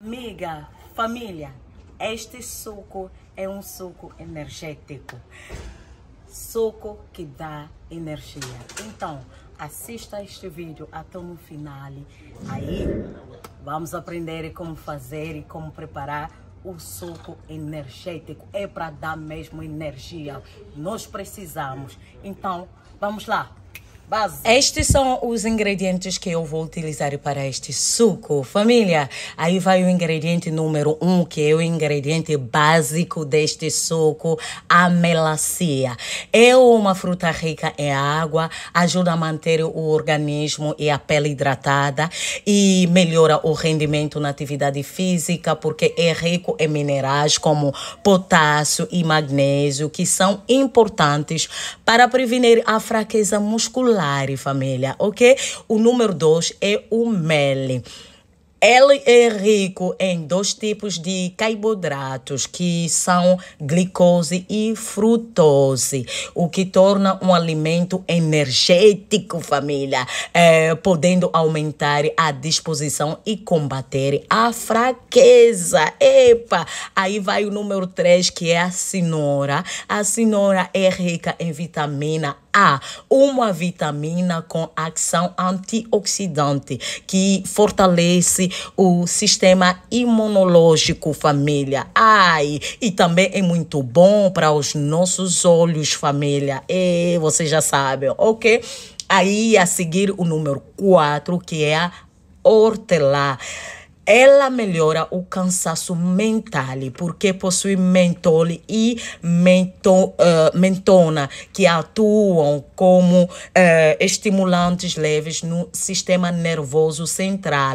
Amiga, família, este suco é um suco energético. Suco que dá energia. Então, assista este vídeo até no final. Aí, vamos aprender como fazer e como preparar o suco energético. É para dar mesmo energia. Nós precisamos. Então, vamos lá. Base. Estes são os ingredientes que eu vou utilizar para este suco. Família, aí vai o ingrediente número um, que é o ingrediente básico deste suco, a melancia. É uma fruta rica em água, ajuda a manter o organismo e a pele hidratada e melhora o rendimento na atividade física, porque é rico em minerais como potássio e magnésio, que são importantes para prevenir a fraqueza muscular Lari, família, ok? O número dois é o mel. Ele é rico em dois tipos de carboidratos, que são glicose e frutose, o que torna um alimento energético, família, é, podendo aumentar a disposição e combater a fraqueza. Epa! Aí vai o número 3, que é a cenoura. A cenoura é rica em vitamina há uma vitamina com ação antioxidante que fortalece o sistema imunológico, família. Ai, e também é muito bom para os nossos olhos, família. E é, vocês já sabem, ok? Aí a seguir o número 4, que é a hortelã ela melhora o cansaço mental, porque possui mentol e mento, uh, mentona, que atuam como uh, estimulantes leves no sistema nervoso central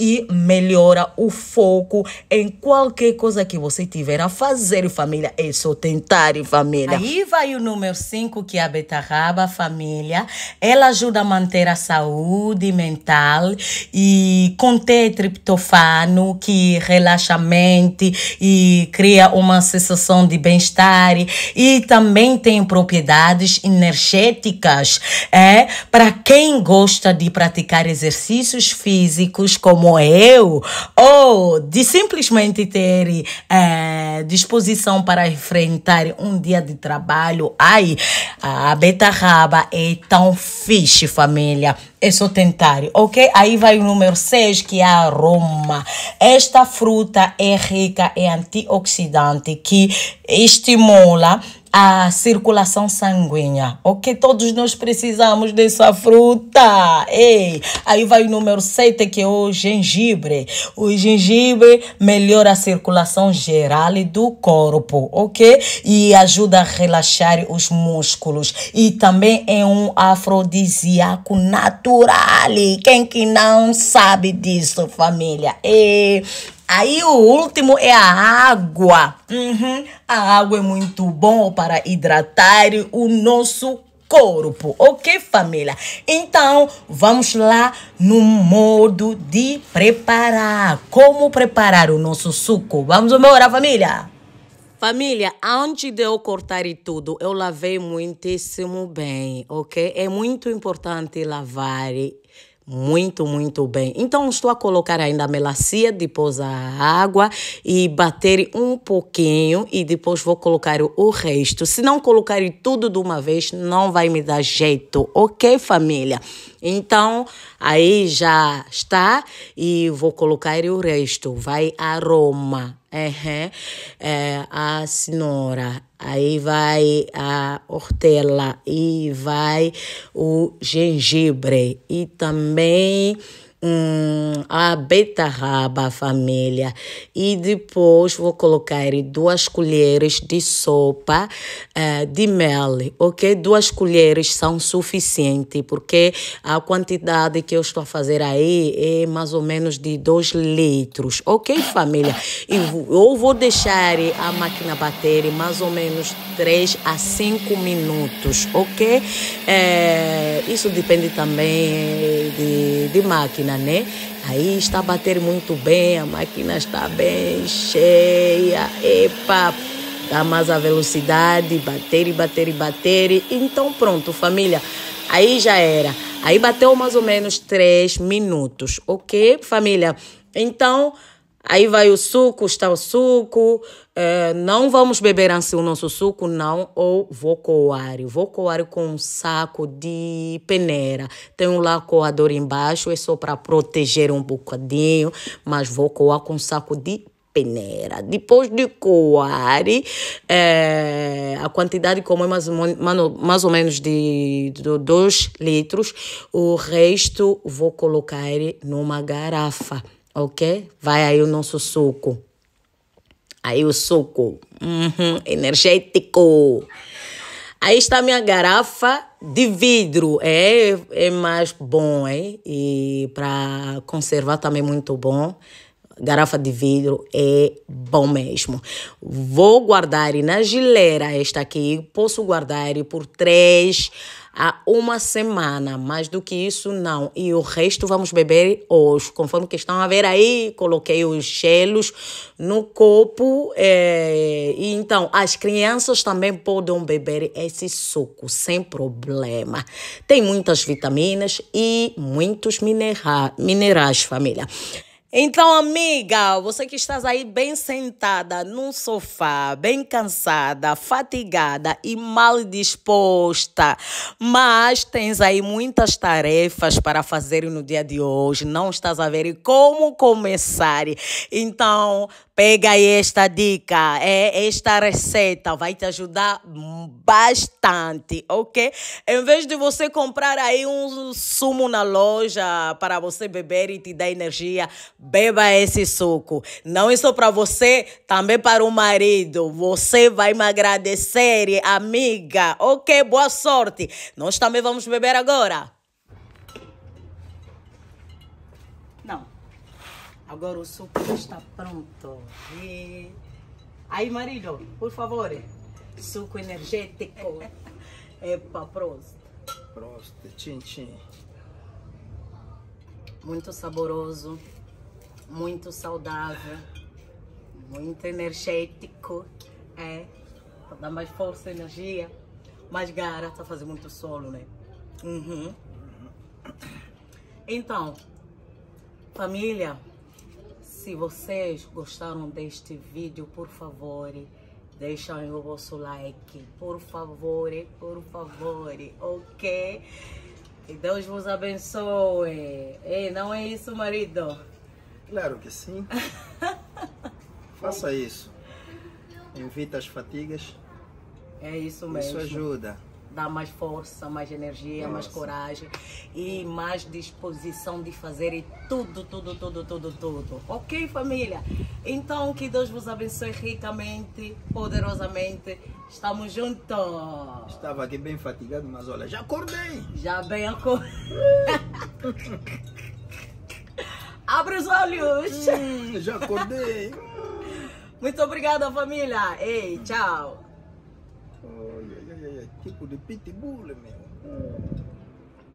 e melhora o foco em qualquer coisa que você tiver a fazer, família. É só tentar, família. Aí vai o número 5, que é a betarraba, família. Ela ajuda a manter a saúde mental e conter triptofano fano que relaxa a mente e cria uma sensação de bem-estar e também tem propriedades energéticas é para quem gosta de praticar exercícios físicos como eu ou de simplesmente ter é, disposição para enfrentar um dia de trabalho a betarraba é tão fixe família é só tentar, ok? Aí vai o número 6, que é a Roma. Esta fruta é rica em antioxidante que estimula a circulação sanguínea, ok? Todos nós precisamos dessa fruta. Ei, aí vai o número 7 que é o gengibre. O gengibre melhora a circulação geral do corpo, ok? E ajuda a relaxar os músculos e também é um afrodisíaco natural. Quem que não sabe disso, família? Ei, Aí o último é a água. Uhum. A água é muito bom para hidratar o nosso corpo, ok, família? Então, vamos lá no modo de preparar. Como preparar o nosso suco? Vamos embora, família! Família, antes de eu cortar tudo, eu lavei muitíssimo bem, ok? É muito importante lavar muito, muito bem. Então, estou a colocar ainda a melancia, depois a água e bater um pouquinho e depois vou colocar o resto. Se não colocar tudo de uma vez, não vai me dar jeito, ok, família? Então, aí já está e vou colocar o resto. Vai a Roma. Uhum. É, a cenoura, aí vai a hortela e vai o gengibre e também hum, a beterraba, família. E depois vou colocar duas colheres de sopa uh, de mel, ok? Duas colheres são suficientes, porque a quantidade que eu estou a fazer aí é mais ou menos de dois litros, ok, família? E eu vou deixar a máquina bater mais ou menos três a cinco minutos, ok? É, isso depende também de, de máquina máquina, né? Aí está a bater muito bem, a máquina está bem cheia. Epa! Dá mais a velocidade, bater e bater e bater. Então pronto, família. Aí já era. Aí bateu mais ou menos 3 minutos, ok, família? Então, Aí vai o suco, está o suco. É, não vamos beber assim o nosso suco, não. Ou vou coar. Vou coar com um saco de peneira. Tem lá coador embaixo, é só para proteger um bocadinho. Mas vou coar com um saco de peneira. Depois de coar, é, a quantidade como é mais, mais ou menos de 2 litros, o resto vou colocar numa garrafa ok? Vai aí o nosso suco. Aí o suco uhum, energético. Aí está minha garrafa de vidro. É, é mais bom, hein? E para conservar também é muito bom. Garrafa de vidro é bom mesmo. Vou guardar na geleira esta aqui. Posso guardar por três a uma semana. Mais do que isso, não. E o resto vamos beber hoje. Conforme que estão a ver aí, coloquei os gelos no copo. É... Eh, e então, as crianças também podem beber esse suco sem problema. Tem muitas vitaminas e muitos minera... minerais, família. Então, amiga, você que estás aí bem sentada num sofá, bem cansada, fatigada e mal disposta, mas tens aí muitas tarefas para fazer no dia de hoje, não estás a ver como começar. Então, Pega aí esta dica, é esta receita vai te ajudar bastante, ok? Em vez de você comprar aí um sumo na loja para você beber e te dar energia, beba esse suco. Não é só para você, também para o marido. Você vai me agradecer, amiga. Ok, boa sorte. Nós também vamos beber agora. Agora o suco está pronto. E... É. Aí, marido, por favor, suco energético. Epa, é prost. Prost, tchim, tchim. Muito saboroso, muito saudável, muito energético. É, para dar mais força, energia, mais gara. Tá fazendo muito solo, né? Uhum. Então, família, se vocês gostaram deste vídeo, por favor, deixem o vosso like. Por favor, por favor, ok? Que Deus vos abençoe. E não é isso, marido? Claro que sim. Faça isso. Invita as fatigas. É isso mesmo. Isso ajuda dá mais força, mais energia, Nossa. mais coragem e mais disposição de fazer tudo, tudo, tudo, tudo, tudo. Ok, família? Então, que Deus vos abençoe ricamente, poderosamente. Estamos juntos. Estava aqui bem fatigado, mas olha, já acordei. Já bem acordei. Abre os olhos. Hum, já acordei. Muito obrigada, família. Ei, tchau. pour des petits boules, mais... Hmm.